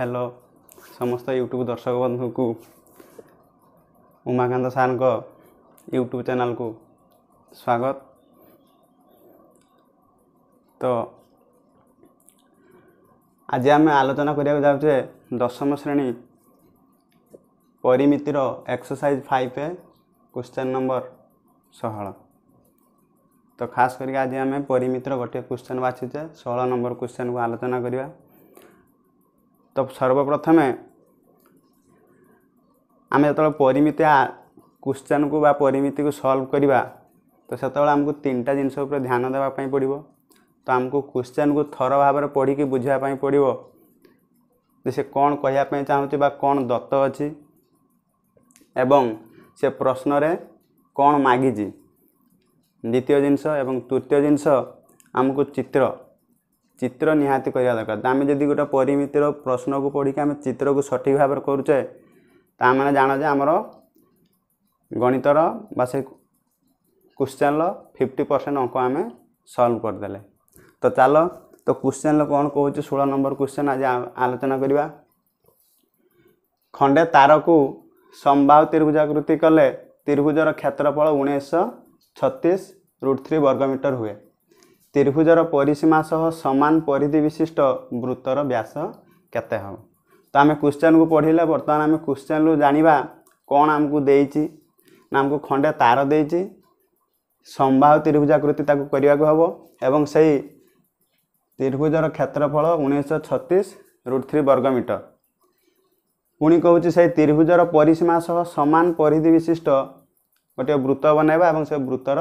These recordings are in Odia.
हेलो समस्त यूट्यूब दर्शक बंधु को उमाकांत सार यूट्यूब चैनल को स्वागत तो आज आम आलोचना करने को चाहे दशम श्रेणी परिमितर exercise five A question number षोह तो खास करके आज आम परिमितर गोटे क्वेश्चन बाचीचे षोह नंबर क्वेश्चन को आलोचना करवा ତ ସର୍ବପ୍ରଥମେ ଆମେ ଯେତେବେଳେ ପରିମିତି କୁଶ୍ଚିନ୍କୁ ବା ପରିମିତିକୁ ସଲ୍ଭ କରିବା ତ ସେତେବେଳେ ଆମକୁ ତିନିଟା ଜିନିଷ ଉପରେ ଧ୍ୟାନ ଦେବା ପାଇଁ ପଡ଼ିବ ତ ଆମକୁ କୁଶ୍ଚିନ୍କୁ ଥର ଭାବରେ ପଢ଼ିକି ବୁଝିବା ପାଇଁ ପଡ଼ିବ ଯେ ସେ କ'ଣ କହିବା ପାଇଁ ଚାହୁଁଛି ବା କ'ଣ ଦତ୍ତ ଅଛି ଏବଂ ସେ ପ୍ରଶ୍ନରେ କ'ଣ ମାଗିଛି ଦ୍ୱିତୀୟ ଜିନିଷ ଏବଂ ତୃତୀୟ ଜିନିଷ ଆମକୁ ଚିତ୍ର ଚିତ୍ର ନିହାତି କରିବା ଦରକାର ତ ଆମେ ଯଦି ଗୋଟେ ପରିମିତିର ପ୍ରଶ୍ନକୁ ପଢ଼ିକି ଆମେ ଚିତ୍ରକୁ ସଠିକ୍ ଭାବରେ କରୁଛେ ତା'ମାନେ ଜାଣ ଯେ ଆମର ଗଣିତର ବା ସେ କ୍ୱଶ୍ଚେନ୍ର ଫିଫ୍ଟି ପରସେଣ୍ଟ ଅଙ୍କ ଆମେ ସଲ୍ଭ କରିଦେଲେ ତ ଚାଲ ତ କ୍ୱଶ୍ଚେନ୍ର କ'ଣ କହୁଛି ଷୋହଳ ନମ୍ବର କ୍ୱଶ୍ଚେନ୍ ଆଜି ଆଲୋଚନା କରିବା ଖଣ୍ଡେ ତାରକୁ ସମ୍ବାହ ତ୍ରିଭୁଜାକୃତି କଲେ ତ୍ରିଭୁଜର କ୍ଷେତ୍ରଫଳ ଉଣେଇଶହ ଛତିଶ ରୁଟ୍ ଥ୍ରୀ ବର୍ଗମିଟର ହୁଏ ତ୍ରିଭୁଜର ପରିସୀମା ସହ ସମାନ ପରିଧି ବିଶିଷ୍ଟ ବୃତ୍ତର ବ୍ୟାସ କେତେ ହେବ ତ ଆମେ କ୍ୱେଶ୍ଚେନ୍କୁ ପଢ଼ିଲେ ବର୍ତ୍ତମାନ ଆମେ କ୍ୱେଶ୍ଚେନ୍ରୁ ଜାଣିବା କ'ଣ ଆମକୁ ଦେଇଛି ନା ଆମକୁ ଖଣ୍ଡେ ତାର ଦେଇଛି ସମ୍ବାହ ତ୍ରିଭୁଜାକୃତି ତାକୁ କରିବାକୁ ହେବ ଏବଂ ସେଇ ତ୍ରିଭୁଜର କ୍ଷେତ୍ରଫଳ ଉଣେଇଶହ ଛତିଶ ରୁଟ୍ ଥ୍ରୀ ବର୍ଗ ମିଟର ପୁଣି କହୁଛି ସେହି ତ୍ରିଭୁଜର ପରିସୀମା ସହ ସମାନ ପରିଧି ବିଶିଷ୍ଟ ଗୋଟିଏ ବୃତ୍ତ ବନାଇବା ଏବଂ ସେ ବୃତ୍ତର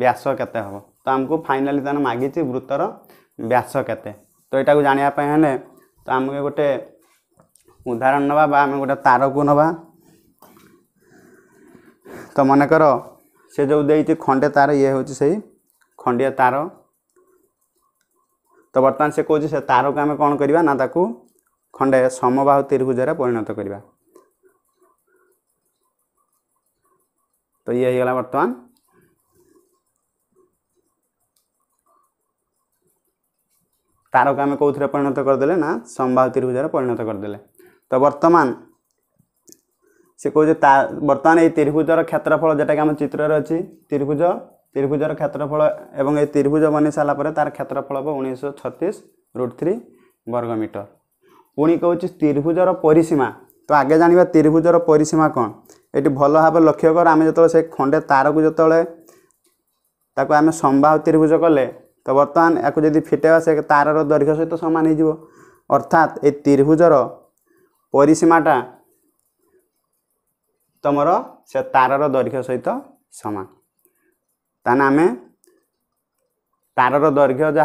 ବ୍ୟାସ କେତେ ହେବ ତ ଆମକୁ ଫାଇନାଲି ତାହେଲେ ମାଗିଛି ବୃତ୍ତର ବ୍ୟାସ କେତେ ତ ଏଇଟାକୁ ଜାଣିବା ପାଇଁ ହେଲେ ତ ଆମକୁ ଗୋଟେ ଉଦାହରଣ ନେବା ବା ଆମେ ଗୋଟେ ତାରକୁ ନେବା ତ ମନେକର ସେ ଯେଉଁ ଦେଇଛି ଖଣ୍ଡେ ତାର ଇଏ ହେଉଛି ସେଇ ଖଣ୍ଡିଆ ତାର ତ ବର୍ତ୍ତମାନ ସେ କହୁଛି ସେ ତାରକୁ ଆମେ କ'ଣ କରିବା ନା ତାକୁ ଖଣ୍ଡେ ସମବାହୁ ତ୍ରିଭୁଜରେ ପରିଣତ କରିବା ତ ଇଏ ହେଇଗଲା ବର୍ତ୍ତମାନ ତାରକୁ ଆମେ କେଉଁଥିରେ ପରିଣତ କରିଦେଲେ ନା ସମବାୟୁ ତ୍ରିଭୁଜରେ ପରିଣତ କରିଦେଲେ ତ ବର୍ତ୍ତମାନ ସେ କହୁଛି ତା ବର୍ତ୍ତମାନ ଏଇ ତ୍ରିଭୁଜର କ୍ଷେତ୍ରଫଳ ଯେଉଁଟାକି ଆମ ଚିତ୍ରରେ ଅଛି ତ୍ରିଭୁଜ ତ୍ରିଭୁଜର କ୍ଷେତ୍ରଫଳ ଏବଂ ଏଇ ତ୍ରିଭୁଜ ବନିସାରିଲା ପରେ ତା'ର କ୍ଷେତ୍ରଫଳ ହେବ ଉଣେଇଶହ ଛତିଶ ରୁଟ୍ ଥ୍ରୀ ବର୍ଗ ମିଟର ପୁଣି କହୁଛି ତ୍ରିଭୁଜର ପରିସୀମା ତ ଆଗେ ଜାଣିବା ତ୍ରିଭୁଜର ପରିସୀମା କ'ଣ ଏଇଠି ଭଲ ଭାବେ ଲକ୍ଷ୍ୟ କର ଆମେ ଯେତେବେଳେ ସେ ଖଣ୍ଡେ ତାରକୁ ଯେତେବେଳେ ତାକୁ ଆମେ ସମବାୟୁ ତ୍ରିଭୁଜ କଲେ তো বর্তমান একু যদি ফিটাইবা সে তারার দৈর্ঘ্য সহ সমান হয়ে যাব অর্থাৎ এই ত্রিভুজর পরিসীমাটা তোমার সে তারার দৈর্ঘ্য সহ সমান তাহলে আমি তারার দৈর্ঘ্য যা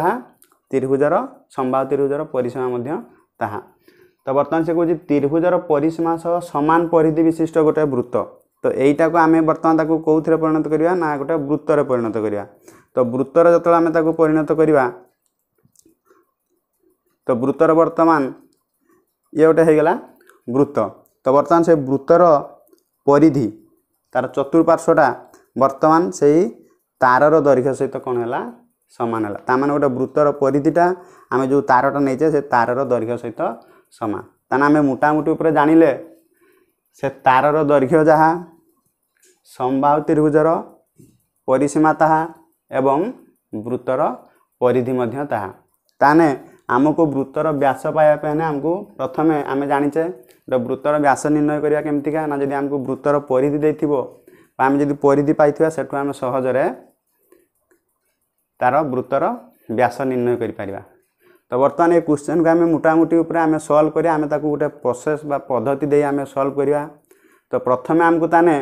ত্রিভুজর সম্ভাব্য ত্রিভুজর পরিসীমা মধ্য তাহা তো বর্তমান সে কুচি ত্রিভুজর পরিসীমা সহ সমান পরিধি বিশিষ্ট গোটে বৃত্ত তো এইটাকে আমি বর্তমান তাকে কোথায় পরিণত করা না গোটে বৃত্তরে পরিণত করা ତ ବୃତ୍ତର ଯେତେବେଳେ ଆମେ ତାକୁ ପରିଣତ କରିବା ତ ବୃତ୍ତର ବର୍ତ୍ତମାନ ଇଏ ଗୋଟେ ହେଇଗଲା ବୃତ୍ତ ତ ବର୍ତ୍ତମାନ ସେ ବୃତ୍ତର ପରିଧି ତା'ର ଚତୁଃପାର୍ଶ୍ୱଟା ବର୍ତ୍ତମାନ ସେଇ ତାରର ଦୈର୍ଘ୍ୟ ସହିତ କ'ଣ ହେଲା ସମାନ ହେଲା ତା ମାନେ ଗୋଟେ ବୃତ୍ତର ପରିଧିଟା ଆମେ ଯେଉଁ ତାରଟା ନେଇଛେ ସେ ତାରର ଦୈର୍ଘ୍ୟ ସହିତ ସମାନ ତାହେଲେ ଆମେ ମୋଟାମୋଟି ଉପରେ ଜାଣିଲେ ସେ ତାରର ଦୈର୍ଘ୍ୟ ଯାହା ସମ୍ବାଉ ତ୍ରିଭୁଜର ପରିସୀମା ତାହା ଏବଂ ବୃତ୍ତର ପରିଧି ମଧ୍ୟ ତାହା ତାହେଲେ ଆମକୁ ବୃତ୍ତର ବ୍ୟାସ ପାଇବା ପାଇଁ ହେଲେ ଆମକୁ ପ୍ରଥମେ ଆମେ ଜାଣିଛେ ବୃତ୍ତର ବ୍ୟାସ ନିର୍ଣ୍ଣୟ କରିବା କେମିତିକା ନା ଯଦି ଆମକୁ ବୃତ୍ତର ପରିଧି ଦେଇଥିବ ବା ଆମେ ଯଦି ପରିଧି ପାଇଥିବା ସେଠୁ ଆମେ ସହଜରେ ତାର ବୃତ୍ତର ବ୍ୟାସ ନିର୍ଣ୍ଣୟ କରିପାରିବା ତ ବର୍ତ୍ତମାନ ଏ କ୍ୱେଶ୍ଚନ୍କୁ ଆମେ ମୋଟାମୋଟି ଉପରେ ଆମେ ସଲ୍ଭ କରିବା ଆମେ ତାକୁ ଗୋଟେ ପ୍ରୋସେସ୍ ବା ପଦ୍ଧତି ଦେଇ ଆମେ ସଲ୍ଭ କରିବା ତ ପ୍ରଥମେ ଆମକୁ ତାନେ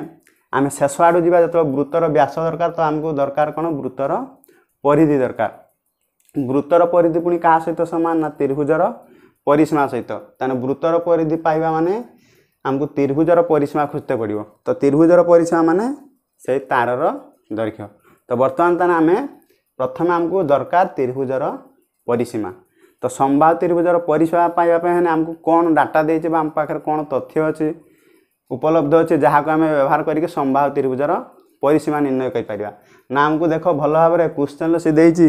ଆମେ ଶେଷ ଆଡ଼ୁ ଯିବା ଯେତେବେଳେ ବୃତ୍ତର ବ୍ୟାସ ଦରକାର ତ ଆମକୁ ଦରକାର କ'ଣ ବୃତ୍ତର ପରିଧି ଦରକାର ବୃତ୍ତର ପରିଧି ପୁଣି କାହା ସହିତ ସମାନ ନା ତ୍ରିଭୁଜର ପରିସୀମା ସହିତ ତାହେଲେ ବୃତ୍ତର ପରିଧି ପାଇବା ମାନେ ଆମକୁ ତ୍ରିଭୁଜର ପରିସୀମା ଖୋଜତେ ପଡ଼ିବ ତ ତ୍ରିଭୁଜର ପରିସୀମା ମାନେ ସେଇ ତାରର ଦୈର୍ଘ୍ୟ ତ ବର୍ତ୍ତମାନ ତାହେଲେ ଆମେ ପ୍ରଥମେ ଆମକୁ ଦରକାର ତ୍ରିଭୁଜର ପରିସୀମା ତ ସମ୍ବାଦ ତ୍ରିଭୁଜର ପରିସୀମା ପାଇବା ପାଇଁ ହେଲେ ଆମକୁ କ'ଣ ଡାଟା ଦେଇଛି ବା ଆମ ପାଖରେ କ'ଣ ତଥ୍ୟ ଅଛି ଉପଲବ୍ଧ ଅଛି ଯାହାକୁ ଆମେ ବ୍ୟବହାର କରିକି ସମ୍ଭାବ ତ୍ରିଭୁଜର ପରିସୀମା ନିର୍ଣ୍ଣୟ କରିପାରିବା ନା ଆମକୁ ଦେଖ ଭଲ ଭାବରେ କ୍ୱେଶ୍ଚନ୍ରେ ସେ ଦେଇଛି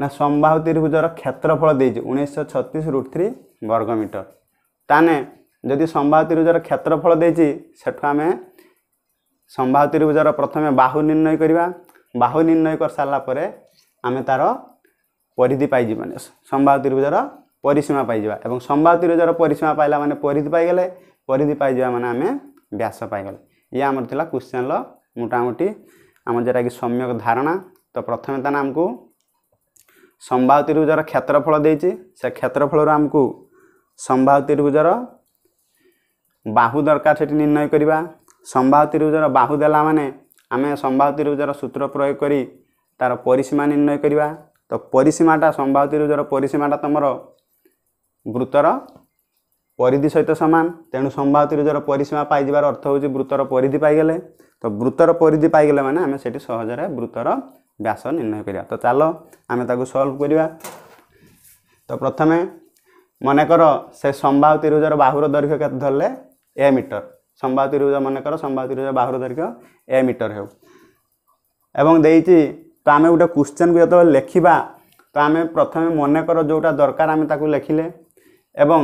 ନା ସମ୍ଭାବ ତ୍ରିଭୁଜର କ୍ଷେତ୍ରଫଳ ଦେଇଛି ଉଣେଇଶହ ଛତିଶ ରୁଟ୍ ଥ୍ରୀ ବର୍ଗ ମିଟର ତାହେଲେ ଯଦି ସମ୍ଭାବ ତ୍ରିଭୁଜର କ୍ଷେତ୍ରଫଳ ଦେଇଛି ସେଠୁ ଆମେ ସମ୍ଭାବ ତ୍ରିଭୁଜର ପ୍ରଥମେ ବାହୁ ନିର୍ଣ୍ଣୟ କରିବା ବାହୁ ନିର୍ଣ୍ଣୟ କରିସାରିଲା ପରେ ଆମେ ତା'ର ପରିଧି ପାଇଯିବ ମାନେ ସମ୍ଭାବ ତ୍ରିଭୁଜର ପରିସୀମା ପାଇଯିବା ଏବଂ ସମ୍ଭାବ ତ୍ରିଭୁଜର ପରିସୀମା ପାଇଲା ମାନେ ପରିଧି ପାଇଗଲେ ପରିଧି ପାଇଯିବା ମାନେ ଆମେ ବ୍ୟାସ ପାଇଗଲେ ଇଏ ଆମର ଥିଲା କ୍ୱେଶ୍ଚନ୍ର ମୋଟାମୋଟି ଆମର ଯେଉଁଟାକି ସମ୍ୟକ ଧାରଣା ତ ପ୍ରଥମେ ତାହେଲେ ଆମକୁ ସମ୍ଭାବ ତ୍ରିଭୁଜର କ୍ଷେତ୍ରଫଳ ଦେଇଛି ସେ କ୍ଷେତ୍ରଫଳରୁ ଆମକୁ ସମ୍ଭାବ ତ୍ରିଭୁଜର ବାହୁ ଦରକାର ସେଠି ନିର୍ଣ୍ଣୟ କରିବା ସମ୍ଭାବ ତ୍ରିଭୁଜର ବାହୁ ଦେଲା ମାନେ ଆମେ ସମ୍ଭାବ ତ୍ରିଭୁଜର ସୂତ୍ର ପ୍ରୟୋଗ କରି ତା'ର ପରିସୀମା ନିର୍ଣ୍ଣୟ କରିବା ତ ପରିସୀମାଟା ସମ୍ଭାବ ତ୍ରିଭୁଜର ପରିସୀମାଟା ତୁମର ବୃତ୍ତର ପରିଧି ସହିତ ସମାନ ତେଣୁ ସମବାୟ ତ୍ରିଜର ପରିସୀମା ପାଇଯିବାର ଅର୍ଥ ହେଉଛି ବୃତ୍ତର ପରିଧି ପାଇଗଲେ ତ ବୃତ୍ତର ପରିଧି ପାଇଗଲେ ମାନେ ଆମେ ସେଠି ସହଜରେ ବୃତ୍ତର ବ୍ୟାସ ନିର୍ଣ୍ଣୟ କରିବା ତ ଚାଲ ଆମେ ତାକୁ ସଲ୍ଭ କରିବା ତ ପ୍ରଥମେ ମନେକର ସେ ସମବାୟ ତ୍ରିଭୁଜର ବାହୁର ଦୈର୍ଘ୍ୟ କେତେ ଧରିଲେ ଏ ମିଟର ସମବାୟ ତ୍ରିଭୁଜ ମନେକର ସମବାୟ ତ୍ରିଭୁଜ ବାହୁର ଦୈର୍ଘ୍ୟ ଏ ମିଟର ହେଉ ଏବଂ ଦେଇଛି ତ ଆମେ ଗୋଟେ କ୍ୱଶ୍ଚିନ୍କୁ ଯେତେବେଳେ ଲେଖିବା ତ ଆମେ ପ୍ରଥମେ ମନେକର ଯେଉଁଟା ଦରକାର ଆମେ ତାକୁ ଲେଖିଲେ এবং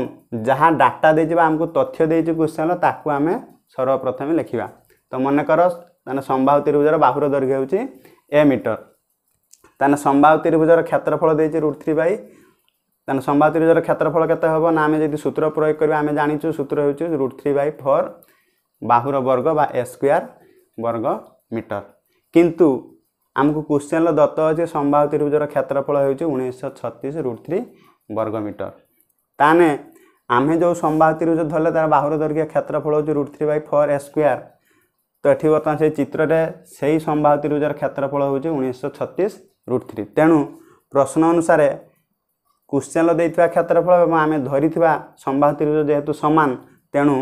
ଯାହା ଡାଟା ଦେଇଯିବା ଆମକୁ ତଥ୍ୟ ଦେଇଛି କୋଶ୍ଚିନ୍ର ତାକୁ ଆମେ ସର୍ବପ୍ରଥମେ ଲେଖିବା ତ ମନେକର ତାହେଲେ ସମ୍ବାହୁ ତ୍ରିଭୁଜର ବାହୁର ଦୈର୍ଘ୍ୟ ହେଉଛି ଏ ମିଟର ତାହେଲେ ସମ୍ବାହୁ ତ୍ରିଭୁଜର କ୍ଷେତ୍ରଫଳ ଦେଇଛି ରୁଟ୍ ଥ୍ରୀ ବାଇ ତାହେଲେ ସମ୍ବାହୁ ତ୍ରିଭୁଜର କ୍ଷେତ୍ରଫଳ କେତେ ହେବ ନା ଆମେ ଯଦି ସୂତ୍ର ପ୍ରୟୋଗ କରିବା ଆମେ ଜାଣିଛୁ ସୂତ୍ର ହେଉଛି ରୁଟ୍ ଥ୍ରୀ ବାଇ ଫୋର୍ ବାହୁର ବର୍ଗ ବା ଏ ସ୍କୋୟାର ବର୍ଗ ମିଟର କିନ୍ତୁ ଆମକୁ କୋଶ୍ଚିନ୍ର ଦତ୍ତ ଅଛି ସମ୍ବାହୁ ତ୍ରିଭୁଜର କ୍ଷେତ୍ରଫଳ ହେଉଛି ଉଣେଇଶହ ଛତିଶ ରୁଟ୍ ଥ୍ରୀ ବର୍ଗ ମିଟର ତାହେଲେ ଆମେ ଯେଉଁ ସମ୍ବାହ ତ୍ରିଭୁଜ ଧରିଲେ ତା'ର ବାହୁର ଦୈର୍ଘ୍ୟ କ୍ଷେତ୍ରଫଳ ହେଉଛି root three by four A square ତ ଏଠି ବର୍ତ୍ତମାନ ସେଇ ଚିତ୍ରରେ ସେଇ ସମ୍ବାହ ତ୍ରିଭୁଜର କ୍ଷେତ୍ରଫଳ ହେଉଛି ଉଣେଇଶହ ଛତିଶ ରୁଟ୍ ଥ୍ରୀ ତେଣୁ ପ୍ରଶ୍ନ ଅନୁସାରେ କୋଶ୍ଚିନ୍ର ଦେଇଥିବା କ୍ଷେତ୍ରଫଳ ଏବଂ ଆମେ ଧରିଥିବା ସମ୍ବାହ ତ୍ରିଭୁଜ ଯେହେତୁ ସମାନ ତେଣୁ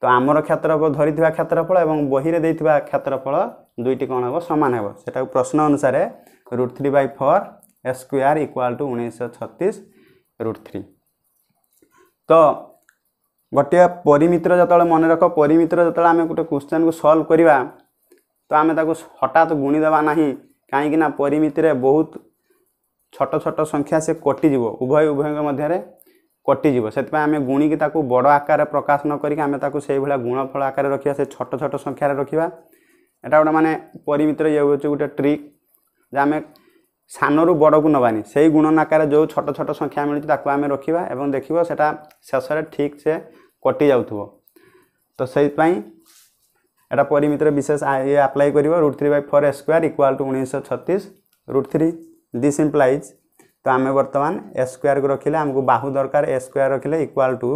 ତ ଆମର କ୍ଷେତ୍ରଫଳ ଧରିଥିବା କ୍ଷେତ୍ରଫଳ ଏବଂ ବହିରେ ଦେଇଥିବା କ୍ଷେତ୍ରଫଳ ଦୁଇଟି କ'ଣ ହେବ ସମାନ ହେବ ସେଟାକୁ ପ୍ରଶ୍ନ ଅନୁସାରେ root three by four A square equal to ଉଣେଇଶହ ଛତିଶ ରୁଟ୍ ଥ୍ରୀ ତ ଗୋଟିଏ ପରିମିତିର ଯେତେବେଳେ ମନେ ରଖ ପରିମିତିର ଯେତେବେଳେ ଆମେ ଗୋଟେ କ୍ୱେଶ୍ଚନ୍କୁ ସଲ୍ଭ କରିବା ତ ଆମେ ତାକୁ ହଠାତ୍ ଗୁଣିଦେବା ନାହିଁ କାହିଁକିନା ପରିମିତିରେ ବହୁତ ଛୋଟ ଛୋଟ ସଂଖ୍ୟା ସେ କଟିଯିବ ଉଭୟ ଉଭୟଙ୍କ ମଧ୍ୟରେ କଟିଯିବ ସେଥିପାଇଁ ଆମେ ଗୁଣିକି ତାକୁ ବଡ଼ ଆକାରରେ ପ୍ରକାଶ ନ କରିକି ଆମେ ତାକୁ ସେଇଭଳିଆ ଗୁଣଫଳ ଆକାରରେ ରଖିବା ସେ ଛୋଟ ଛୋଟ ସଂଖ୍ୟାରେ ରଖିବା ଏଇଟା ଗୋଟେ ମାନେ ପରିମିତିର ଇଏ ହେଉଛି ଗୋଟେ ଟ୍ରିକ୍ ଯେ ଆମେ ସାନରୁ ବଡ଼କୁ ନେବାନି ସେଇ ଗୁଣନାକାର ଯେଉଁ ଛୋଟ ଛୋଟ ସଂଖ୍ୟା ମିଳୁଛି ତାକୁ ଆମେ ରଖିବା ଏବଂ ଦେଖିବ ସେଟା ଶେଷରେ ଠିକ୍ ସେ କଟି ଯାଉଥିବ ତ ସେଇଥିପାଇଁ ଏଇଟା ପରିମିତିରେ ବିଶେଷ ଇଏ ଆପ୍ଲାଏ କରିବ root three by four square equal to ଉଣେଇଶହ ଛତିଶ ରୁଟ୍ ଥ୍ରୀ ଦିସ୍ ଇମ୍ପ୍ଲାଇଜ୍ ତ ଆମେ ବର୍ତ୍ତମାନ ଏ ସ୍କୋୟାର୍କୁ ରଖିଲେ ଆମକୁ ବାହୁ ଦରକାର ଏ ସ୍କୋୟାର୍ ରଖିଲେ ଇକ୍ୱାଲ୍ ଟୁ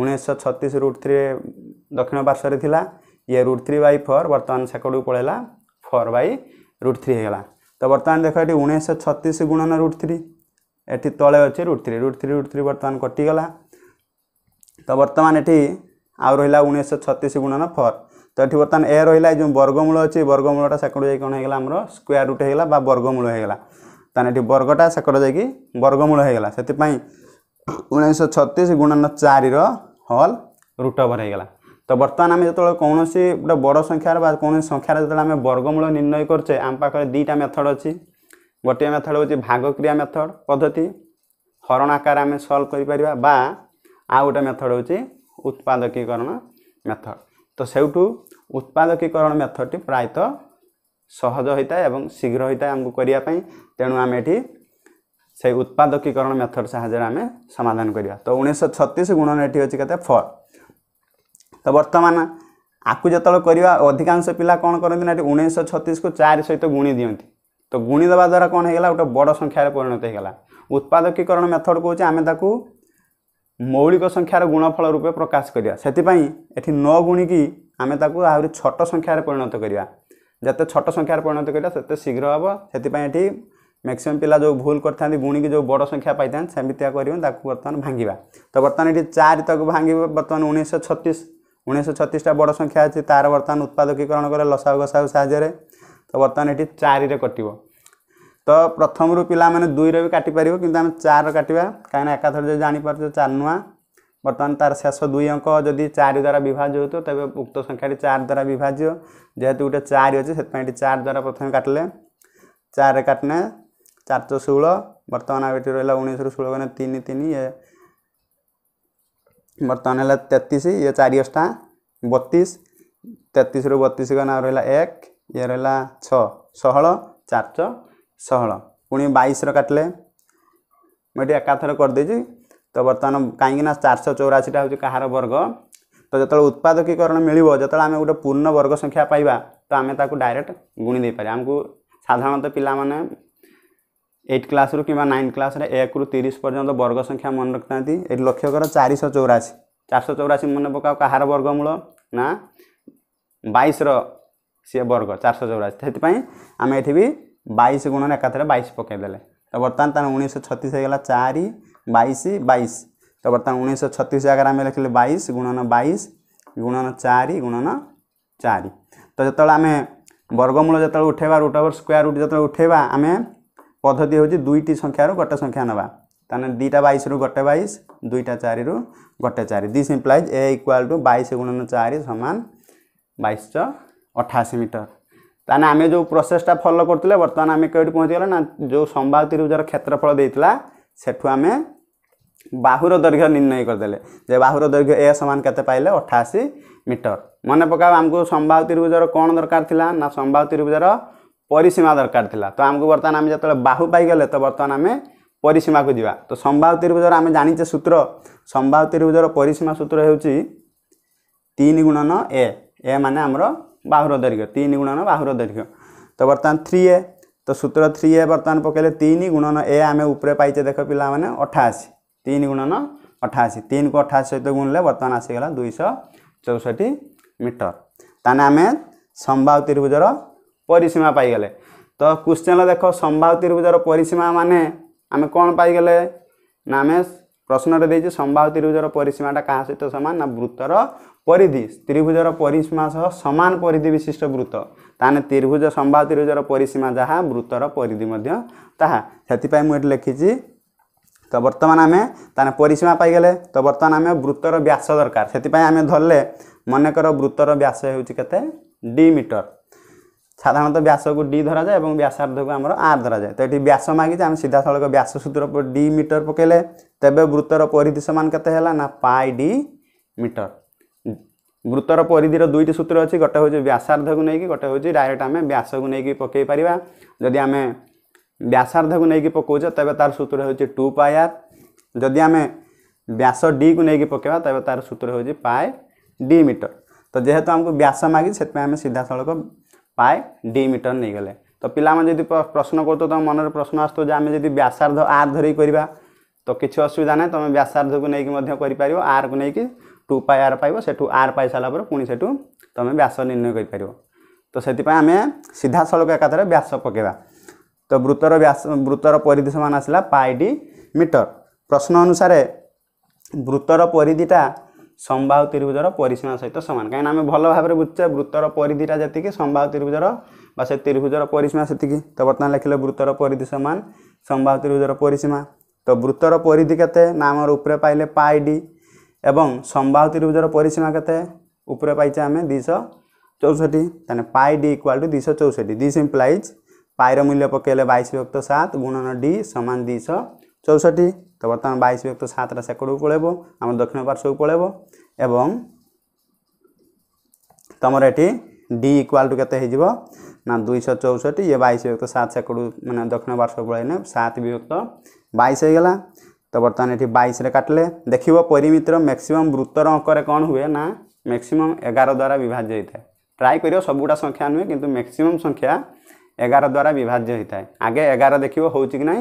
ଉଣେଇଶହ ଛତିଶ ରୁଟ୍ ଥ୍ରୀ ଦକ୍ଷିଣ ପାର୍ଶ୍ୱରେ ଥିଲା ଇଏ ରୁଟ୍ ଥ୍ରୀ ବାଇ ଫୋର୍ ବର୍ତ୍ତମାନ ସେକଡ଼କୁ ପଳେଇଲା ଫୋର୍ ବାଇ ରୁଟ୍ ଥ୍ରୀ ହେଇଗଲା तो बर्तमान देख ये उन्नीस छत्तीस गुणन रुट थ्री एटी root three root three root three बर्तमान कटिगला तो बर्तमान ये आउँ र उन्नीस छत्तीस गुणन फोर तो ये बर्तमान ए जो वर्गमूल रहिलाउँ सेकंड जाए कौन होगा आम स्क्कयर रुट होगा वर्गमूल हुन्छ बर्गमूल होइग ति बर्गटा वर्गमूल होगा से उन्नीस छत्तीस गुणन चार हल रुट ओवर होगा ତ ବର୍ତ୍ତମାନ ଆମେ ଯେତେବେଳେ କୌଣସି ଗୋଟେ ବଡ଼ ସଂଖ୍ୟାର ବା କୌଣସି ସଂଖ୍ୟାରେ ଯେତେବେଳେ ଆମେ ବର୍ଗମୂଳ ନିର୍ଣ୍ଣୟ କରୁଛେ ଆମ ପାଖରେ ଦୁଇଟା ମେଥଡ଼ ଅଛି ଗୋଟିଏ ମେଥଡ଼ ହେଉଛି ଭାଗକ୍ରିୟା ମେଥଡ଼ ପଦ୍ଧତି ହରଣ ଆକାର ଆମେ ସଲ୍ଭ କରିପାରିବା ବା ଆଉ ଗୋଟେ ମେଥଡ଼ ହେଉଛି ଉତ୍ପାଦକୀକରଣ ମେଥଡ଼ ତ ସେଇଠୁ ଉତ୍ପାଦକୀକରଣ ମେଥଡ଼ଟି ପ୍ରାୟତଃ ସହଜ ହୋଇଥାଏ ଏବଂ ଶୀଘ୍ର ହୋଇଥାଏ ଆମକୁ କରିବା ପାଇଁ ତେଣୁ ଆମେ ଏଠି ସେଇ ଉତ୍ପାଦକୀକରଣ ମେଥଡ଼ ସାହାଯ୍ୟରେ ଆମେ ସମାଧାନ କରିବା ତ ଉଣେଇଶହ ଛତିଶ ଗୁଣନ ଏଠି ହେଉଛି କେତେ ଫର୍ তো বর্তমান আকু যেতবে করা অধিকাংশ পিলা কোণ করতে না এটি উনিশশো ছতিশু চারি সহ গুণি দিকে তো গুণি দেওয়া দ্বারা কোণ হয়ে গোটে বড় সংখ্যার পরিণত হয়ে গেল উৎপাদকীকরণ মেথড কৌছে আমি তাকে মৌলিক সংখ্যার গুণফল রূপে প্রকাশ করা সেপাই এটি ন গুণিকি আমি তাকে আহরি ছোট সংখ্যার পরিণত করা যেতে ছোট সংখ্যার পরিণত করা সেতে শীঘ্র হব সেপাই এটি ম্যাক্সিমম পিলা যে ভুল করে গুণিকি যে বড় সংখ্যা পাই সেমিতিয়া করবেন তাকে বর্তমান ভাঙ্গা তো বর্তমান এটি চারি তাকে ভাঙ্গি বর্তমান উনিশশো ছত্রিশ उन्नीसशा बड़ संख्या अच्छी तार बर्तमान उत्पादकीकरण कर लसाओ घसाओ सा तो बर्तमान ये चारे कट तो प्रथम रू मैंने दुई भी काटिपर कि आम चार काटा कहीं एका थर जो जापर चार नुआ बर्तमान तार शेष दुई अंक जदि चार द्वारा विभाज हो तो तेज उक्त संख्या चार द्वारा विभाज्य जेहेतु गोटे चार अच्छे से चार द्वारा प्रथम काटले चार काटने चार षोह बर्तमान आठ रहा उन्नीस षोह कहीं तीन तीन ये बर्तमान है तेतीस ये चार अष्टा बतीस तेतीस रु बतीस गना रहा एक ये रहा छहल चार छ षोहल पुणी बैस काटले मुझे एकाथर करदे तो बर्तमान कहीं चार सौ चौराशीटा हूँ कहार वर्ग तो जो उत्पादकीकरण मिल जो आम गोटे पूर्ण वर्ग संख्या पाइबा तो आम ताकू डायरेक्ट गुणी दे पार आमको साधारणतः पिला এইট କ୍ଲାସ୍ରୁ କିମ୍ବା ନାଇନ୍ କ୍ଲାସ୍ରେ ଏକରୁ ତିରିଶ ପର୍ଯ୍ୟନ୍ତ ବର୍ଗ ସଂଖ୍ୟା ମନେ ରଖିଥାନ୍ତି ଏଠି ଲକ୍ଷ୍ୟ କର ଚାରିଶହ ଚଉରାଶୀ ଚାରିଶହ ଚଉରାଶୀ ମନେ ପକାଅ କାହାର ବର୍ଗମୂଳ ନା ବାଇଶର ସିଏ ବର୍ଗ ଚାରିଶହ ଚଉରାଶୀ ସେଥିପାଇଁ ଆମେ ଏଠି ବି ବାଇଶ ଗୁଣରେ ଏକାଥରେ ବାଇଶ ପକାଇଦେଲେ ତ ବର୍ତ୍ତମାନ ତାର ଉଣେଇଶହ ଛତିଶ ହେଇଗଲା ଚାରି ବାଇଶ ବାଇଶ ତ ବର୍ତ୍ତମାନ ଉଣେଇଶହ ଛତିଶ ଜାଗାରେ ଆମେ ଲେଖିଲେ ବାଇଶ ଗୁଣନ ବାଇଶ ଗୁଣନ ଚାରି ଗୁଣନ ଚାରି ତ ଯେତେବେଳେ ଆମେ ବର୍ଗମୂଳ ଯେତେବେଳେ ଉଠେଇବା ରୁଟ୍ ଓଭର୍ ସ୍କୋୟାର୍ ରୁଟ୍ ଯେତେବେଳେ ଉଠେଇବା ଆମେ ପଦ୍ଧତି ହେଉଛି ଦୁଇଟି ସଂଖ୍ୟାରୁ ଗୋଟେ ସଂଖ୍ୟା ନେବା ତାହେଲେ ଦୁଇଟା ବାଇଶରୁ ଗୋଟେ ବାଇଶ ଦୁଇଟା ଚାରିରୁ ଗୋଟେ ଚାରି this implies A equal to ବାଇଶ ଗୁଣନ ଚାରି ସମାନ ବାଇଶ ଅଠାଅଶୀ ମିଟର ତାହେଲେ ଆମେ ଯେଉଁ ପ୍ରୋସେସ୍ଟା ଫଲୋ କରୁଥିଲେ ବର୍ତ୍ତମାନ ଆମେ କେଉଁଠି ପହଞ୍ଚିଗଲେ ନା ଯେଉଁ ସମ୍ବାଦ ତ୍ରିଭୁଜର କ୍ଷେତ୍ରଫଳ ଦେଇଥିଲା ସେଠୁ ଆମେ ବାହୁର ଦୈର୍ଘ୍ୟ ନିର୍ଣ୍ଣୟ କରିଦେଲେ ଯେ ବାହୁର ଦୈର୍ଘ୍ୟ ଏ ସମାନ କେତେ ପାଇଲେ ଅଠାଅଶୀ ମିଟର ମନେ ପକାଅ ଆମକୁ ସମ୍ବାଦ ତ୍ରିଭୁଜର କ'ଣ ଦରକାର ଥିଲା ନା ସମ୍ବାଦ ତ୍ରିଭୁଜର ପରିସୀମା ଦରକାର ଥିଲା ତ ଆମକୁ ବର୍ତ୍ତମାନ ଆମେ ଯେତେବେଳେ ବାହୁ ପାଇଗଲେ ତ ବର୍ତ୍ତମାନ ଆମେ ପରିସୀମାକୁ ଯିବା ତ ସମ୍ବାହୁ ତ୍ରିଭୁଜର ଆମେ ଜାଣିଛେ ସୂତ୍ର ସମ୍ବାହୁ ତ୍ରିଭୁଜର ପରିସୀମା ସୂତ୍ର ହେଉଛି ତିନି ଗୁଣନ ଏ ଏ ମାନେ ଆମର ବାହୁର ଦୈର୍ଘ୍ୟ ତିନି ଗୁଣନ ବାହୁର ଦୈର୍ଘ୍ୟ ତ ବର୍ତ୍ତମାନ ଥ୍ରୀ ଏ ତ ସୂତ୍ର ଥ୍ରୀ ଏ ବର୍ତ୍ତମାନ ପକାଇଲେ ତିନି ଗୁଣନ ଏ ଆମେ ଉପରେ ପାଇଛେ ଦେଖ ପିଲାମାନେ ଅଠାଅଶୀ ତିନି ଗୁଣନ ଅଠାଅଶୀ ତିନିକୁ ଅଠାଅଶୀ ସହିତ ଗୁଣିଲେ ବର୍ତ୍ତମାନ ଆସିଗଲା ଦୁଇଶହ ଚଉଷଠି ମିଟର ତାହେଲେ ଆମେ ସମ୍ବାହୁ ତ୍ରିଭୁଜର ପରିସୀମା ପାଇଗଲେ ତ କୁଶ୍ଚେନ୍ର ଦେଖ ସମ୍ବାହ ତ୍ରିଭୁଜର ପରିସୀମା ମାନେ ଆମେ କ'ଣ ପାଇଗଲେ ନା ଆମେ ପ୍ରଶ୍ନରେ ଦେଇଛୁ ସମ୍ବାହ ତ୍ରିଭୁଜର ପରିସୀମାଟା କାହା ସହିତ ସମାନ ନା ବୃତ୍ତର ପରିଧି ତ୍ରିଭୁଜର ପରିସୀମା ସହ ସମାନ ପରିଧି ବିଶିଷ୍ଟ ବୃତ୍ତ ତାହେଲେ ତ୍ରିଭୁଜ ସମ୍ବାହ ତ୍ରିଭୁଜର ପରିସୀମା ଯାହା ବୃତ୍ତର ପରିଧି ମଧ୍ୟ ତାହା ସେଥିପାଇଁ ମୁଁ ଏଠି ଲେଖିଛି ତ ବର୍ତ୍ତମାନ ଆମେ ତାହେଲେ ପରିସୀମା ପାଇଗଲେ ତ ବର୍ତ୍ତମାନ ଆମେ ବୃତ୍ତର ବ୍ୟାସ ଦରକାର ସେଥିପାଇଁ ଆମେ ଧରିଲେ ମନେକର ବୃତ୍ତର ବ୍ୟାସ ହେଉଛି କେତେ ଡି ମିଟର সাধারণত ব্যাসকে ডি ধরা যায় এবং ব্যাসার্ধকে আমার আর ধরা যায় তো এটি ব্যাস মাগিছে আমি সিধাসলখ ব্যাস সূত্র ডি মিটর পকাইলে তেবে বৃত্তর পরিধি সমান কেতে হল না পাই ডি মিটর বৃত্তর পরিধির দুইটি সূত্র অছি গোটে হচ্ছে ব্যাসার্ধক নেই গোটে হচ্ছে ডাইরেক্ট আমি ব্যাসক নেই পকাই পারিবা যদি আমি ব্যাসার্ধক নেই পকাউছে তবে তার সূত্র হচ্ছে টু পাই আর যদি আমি ব্যাস ডি কু নেই পকাইবা তবে তার সূত্র হচ্ছে পাই ডি মিটর তো যেহেতু আমাকে ব্যাস মাগি সে আমি সিধাসলখ পাই ডিমিଟর ନେଇଗଲେ ତ ପିଲାମାନେ ଯଦି ପ୍ରଶ୍ନ କରୁଛ ତୁମ ମନରେ ପ୍ରଶ୍ନ ଆସୁଥିବ ଯେ ଆମେ ଯଦି ବ୍ୟାସାର୍ଦ୍ଧ ଆର୍ ଧରି କରିବା ତ କିଛି ଅସୁବିଧା ନାହିଁ ତୁମେ ବ୍ୟାସାର୍ଦ୍ଧକୁ ନେଇକି ମଧ୍ୟ କରିପାରିବ ଆର୍କୁ ନେଇକି ଟୁ ପାଇ ଆର୍ ପାଇବ ସେଠୁ ଆର୍ ପାଇସାରିଲା ପରେ ପୁଣି ସେଠୁ ତୁମେ ବ୍ୟାସ ନିର୍ଣ୍ଣୟ କରିପାରିବ ତ ସେଥିପାଇଁ ଆମେ ସିଧାସଳଖ ଏକାଥରେ ବ୍ୟାସ ପକାଇବା ତ ବୃତ୍ତର ବ୍ୟାସ ବୃତ୍ତର ପରିଧି ସମାନ ଆସିଲା ପାଇଡି ମିଟର ପ୍ରଶ୍ନ ଅନୁସାରେ ବୃତ୍ତର ପରିଧିଟା सम्भाव त्रिभुजर परिसीमा सहित समान कहीँ भन्नु भाव बुझ्छे वृत्तर परिधिटा जतिक सम्भाव त्रिभुज रिभुजर परिसीमा त्यतिक त बर्तन लेखि वृतर परिधि समान सम्भाव त्रिभुजर परिसीमा त वृतर परिधि केत नाम उप पाइले पाए डि सम्भाव त्रिभुज र परिसीमा केते उपचे आमे दुई सय चौसठी ति इक्वाल टु दुई सय चौसठी दुई सिम्प्लाइज पाइर मूल्य पकेले बइस विभक्त सात गुणन डि समान दुई सय चौसठी তো বর্তমান বাইশ ভেক্টর সাতটা সেকড়ু পড়েব আমার দক্ষিণ পার্শ্বক পড়েব এবং তোমার এটি ডি ইকুয়াল টু কেতে হয়ে যাব না দুইশো চৌষট্টি ইয়ে বাইশ ভেক্টর সাত সেকড়ু মানে দক্ষিণ পার্শ্বক পড়াইলে সাত বিভক্ত বাইশ হয়ে গেলা তো বর্তমানে এটি বাইশে কাটলে দেখব পরিমিতির ম্যাক্সিমম বৃত্তর অঙ্করে কণ হুয়ে না ম্যাক্সিমম এগার দ্বারা বিভাজ্য হয়ে থাকে ট্রাই করিও সবুটা সংখ্যা নুহে কিন্তু ম্যাক্সিমম সংখ্যা এগার দ্বারা বিভাজ্য হয়ে আগে এগার দেখব হচ্ছে কি না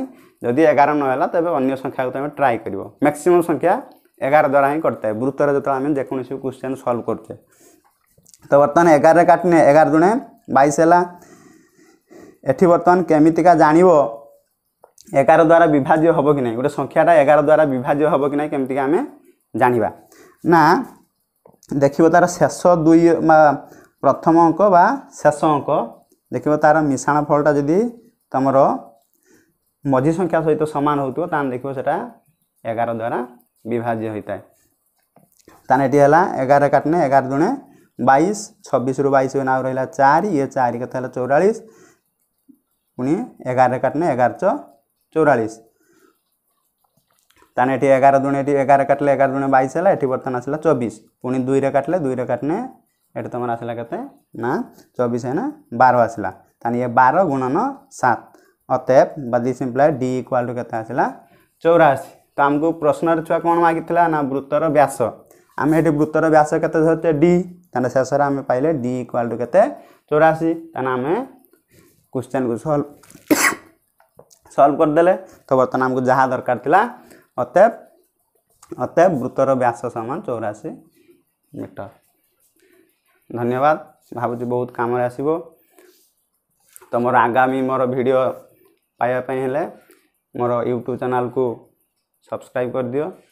যদি এগার নহলা তবে অন্য সংখ্যা তুমি ট্রাই করব ম্যাক্সিমম সংখ্যা এগার দ্বারা হি করতে বৃত্তরে যেত আমি যেকোন কোশ্চেন সলভ করছে তো বর্তমানে এগারে কাটিনে এগার দুণে বাইশ হলা এটি বর্তমান কেমিতিকা জাণব এগার দ্বারা বিভাজ্য হব কি না গোটে সংখ্যাটা এগার দ্বারা বিভাজ্য হব কি না কেমিতিকা আমি জাঁয়া না দেখব তার শেষ দুই বা প্রথম অঙ্ক বা শেষ অঙ্ক ଦେଖିବ ତାର ମିଶାଣ ଫଳଟା ଯଦି ତୁମର ମଝି ସଂଖ୍ୟା ସହିତ ସମାନ ହେଉଥିବ ତାହେଲେ ଦେଖିବ ସେଟା ଏଗାର ଦ୍ୱାରା ବିଭାଜ୍ୟ ହୋଇଥାଏ ତାହେଲେ ଏଠି ହେଲା ଏଗାର କାଟିନେ ଏଗାର ଦୁଣେ ବାଇଶ ଛବିଶରୁ ବାଇଶ ହୁଏ ଆଉ ରହିଲା ଚାରି ଇଏ ଚାରି କଥା ହେଲା ଚଉରାଳିଶ ପୁଣି ଏଗାରରେ କାଟିନେ ଏଗାର ଚ ଚଉରାଳିଶ ତାହେଲେ ଏଠି ଏଗାର ଦୁଣେ ଏଠି ଏଗାର କାଟିଲେ ଏଗାର ଦୁଣେ ବାଇଶ ହେଲା ଏଠି ବର୍ତ୍ତମାନ ଆସିଲା ଚବିଶ ପୁଣି ଦୁଇରେ କାଟିଲେ ଦୁଇରେ କାଟିନେ ଏଠି ତୁମର ଆସିଲା କେତେ ନା ଚବିଶ ଏନା ବାର ଆସିଲା ତାହେଲେ ଇଏ ବାର ଗୁଣନ ସାତ ଅତେବ ବା this imply D equal to କେତେ ଆସିଲା ଚଉରାଅଶୀ ତ ଆମକୁ ପ୍ରଶ୍ନର ଛୁଆ କ'ଣ ମାଗିଥିଲା ନା ବୃତ୍ତର ବ୍ୟାସ ଆମେ ଏଠି ବୃତ୍ତର ବ୍ୟାସ କେତେ ଧରୁଛେ ଡି ତାହେଲେ ଶେଷରେ ଆମେ ପାଇଲେ ଡି ଇକ୍ୱାଲ୍ ଟୁ କେତେ ଚଉରାଅଶୀ ତାହେଲେ ଆମେ क्वेश्चन को सल्व सल्व करदे तो बर्तमान आमको जहाँ दरकार था अतएव अतएव वृत्तर व्यास सामान चौराशी मीटर धन्यवाद भावी बहुत काम आसो तो मोर आगामी मोर भिड पाइबापी मोर यूट्यूब चेल को सब्सक्राइब कर दियो